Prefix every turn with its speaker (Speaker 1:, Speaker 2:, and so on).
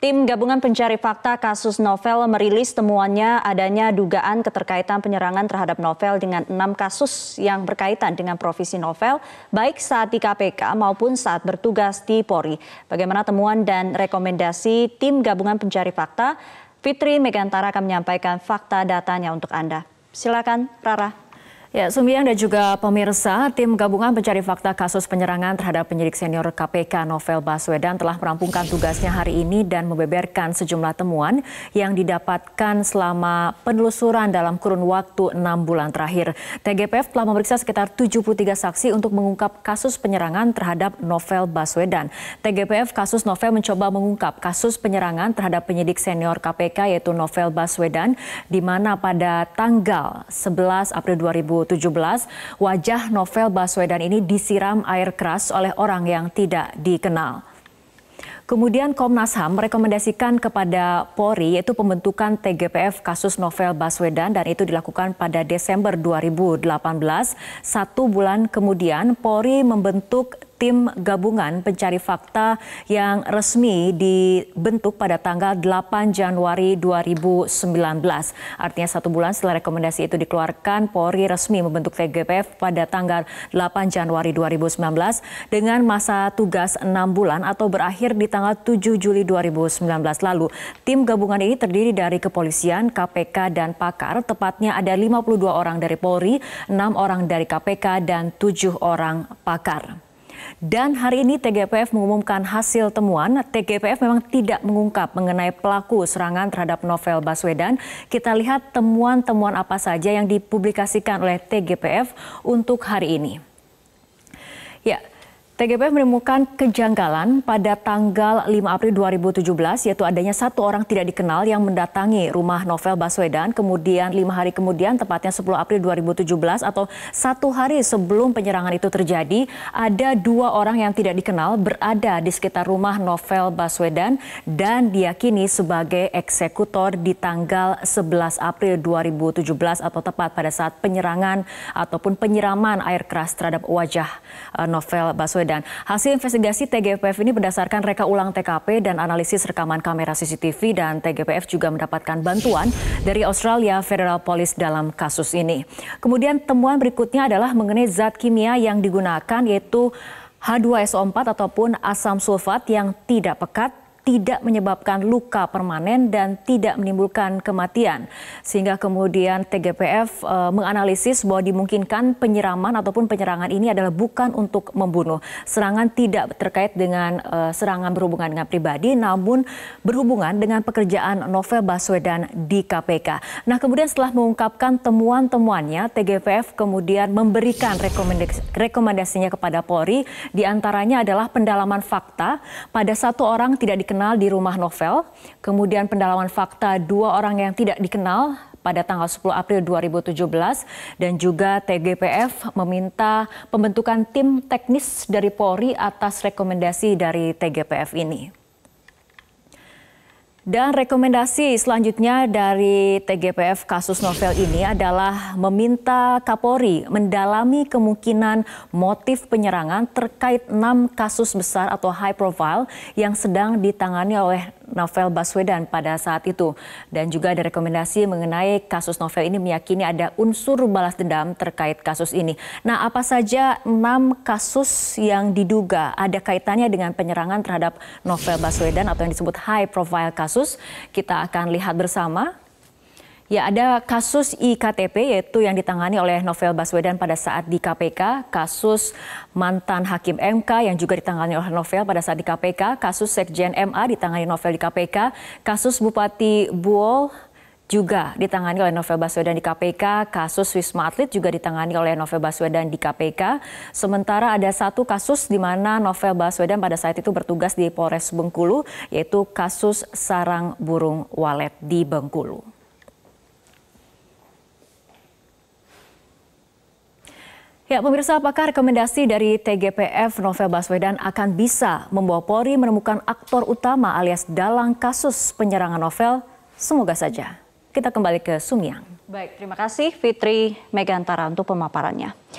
Speaker 1: Tim gabungan pencari fakta kasus novel merilis temuannya adanya dugaan keterkaitan penyerangan terhadap novel dengan enam kasus yang berkaitan dengan profesi novel, baik saat di KPK maupun saat bertugas di Polri. Bagaimana temuan dan rekomendasi tim gabungan pencari fakta? Fitri Megantara akan menyampaikan fakta datanya untuk Anda. Silakan, Rara. Ya, Sumianda dan juga pemirsa, tim gabungan pencari fakta kasus penyerangan terhadap penyidik senior KPK Novel Baswedan telah merampungkan tugasnya hari ini dan membeberkan sejumlah temuan yang didapatkan selama penelusuran dalam kurun waktu enam bulan terakhir. TGPF telah memeriksa sekitar 73 saksi untuk mengungkap kasus penyerangan terhadap Novel Baswedan. TGPF kasus Novel mencoba mengungkap kasus penyerangan terhadap penyidik senior KPK yaitu Novel Baswedan di mana pada tanggal 11 April 2000 2017, wajah Novel Baswedan ini disiram air keras oleh orang yang tidak dikenal. Kemudian Komnas HAM merekomendasikan kepada Polri yaitu pembentukan TGPF kasus Novel Baswedan dan itu dilakukan pada Desember 2018. Satu bulan kemudian Polri membentuk tim gabungan pencari fakta yang resmi dibentuk pada tanggal 8 Januari 2019. Artinya satu bulan setelah rekomendasi itu dikeluarkan, Polri resmi membentuk TGPF pada tanggal 8 Januari 2019 dengan masa tugas 6 bulan atau berakhir di tanggal 7 Juli 2019 lalu. Tim gabungan ini terdiri dari kepolisian, KPK, dan pakar. Tepatnya ada 52 orang dari Polri, 6 orang dari KPK, dan 7 orang pakar. Dan hari ini TGPF mengumumkan hasil temuan. TGPF memang tidak mengungkap mengenai pelaku serangan terhadap Novel Baswedan. Kita lihat temuan-temuan apa saja yang dipublikasikan oleh TGPF untuk hari ini. Ya, TGPF menemukan kejanggalan pada tanggal 5 April 2017, yaitu adanya satu orang tidak dikenal yang mendatangi rumah Novel Baswedan, kemudian lima hari kemudian, tepatnya 10 April 2017 atau satu hari sebelum penyerangan itu terjadi, ada dua orang yang tidak dikenal berada di sekitar rumah Novel Baswedan dan diyakini sebagai eksekutor di tanggal 11 April 2017 atau tepat pada saat penyerangan ataupun penyiraman air keras terhadap wajah eh, Novel Baswedan. Medan. Hasil investigasi TGPF ini berdasarkan reka ulang TKP dan analisis rekaman kamera CCTV dan TGPF juga mendapatkan bantuan dari Australia Federal Police dalam kasus ini. Kemudian temuan berikutnya adalah mengenai zat kimia yang digunakan yaitu H2SO4 ataupun asam sulfat yang tidak pekat tidak menyebabkan luka permanen dan tidak menimbulkan kematian. Sehingga kemudian TGPF e, menganalisis bahwa dimungkinkan penyiraman ataupun penyerangan ini adalah bukan untuk membunuh. Serangan tidak terkait dengan e, serangan berhubungan dengan pribadi namun berhubungan dengan pekerjaan Novel Baswedan di KPK. Nah, kemudian setelah mengungkapkan temuan-temuannya, TGPF kemudian memberikan rekomendasi, rekomendasinya kepada Polri di antaranya adalah pendalaman fakta pada satu orang tidak di dikenal di rumah novel, kemudian pendalaman fakta dua orang yang tidak dikenal pada tanggal 10 April 2017 dan juga TGPF meminta pembentukan tim teknis dari Polri atas rekomendasi dari TGPF ini. Dan rekomendasi selanjutnya dari TGPF kasus novel ini adalah meminta Kapolri mendalami kemungkinan motif penyerangan terkait enam kasus besar atau high profile yang sedang ditangani oleh Novel Baswedan pada saat itu. Dan juga ada rekomendasi mengenai kasus Novel ini meyakini ada unsur balas dendam terkait kasus ini. Nah, apa saja enam kasus yang diduga ada kaitannya dengan penyerangan terhadap Novel Baswedan atau yang disebut high profile kasus? Kita akan lihat bersama Ya, ada kasus IKTP yaitu yang ditangani oleh Novel Baswedan pada saat di KPK, kasus mantan hakim MK yang juga ditangani oleh Novel pada saat di KPK, kasus Sekjen MA ditangani Novel di KPK, kasus Bupati Buol juga ditangani oleh Novel Baswedan di KPK, kasus Wisma Atlet juga ditangani oleh Novel Baswedan di KPK. Sementara ada satu kasus di mana Novel Baswedan pada saat itu bertugas di Polres Bengkulu, yaitu kasus sarang burung walet di Bengkulu. Ya, pemirsa, apakah rekomendasi dari TGPF Novel Baswedan akan bisa membawa Polri menemukan aktor utama alias dalang kasus penyerangan Novel? Semoga saja. Kita kembali ke Sumiang. Baik, terima kasih Fitri Megantara untuk pemaparannya.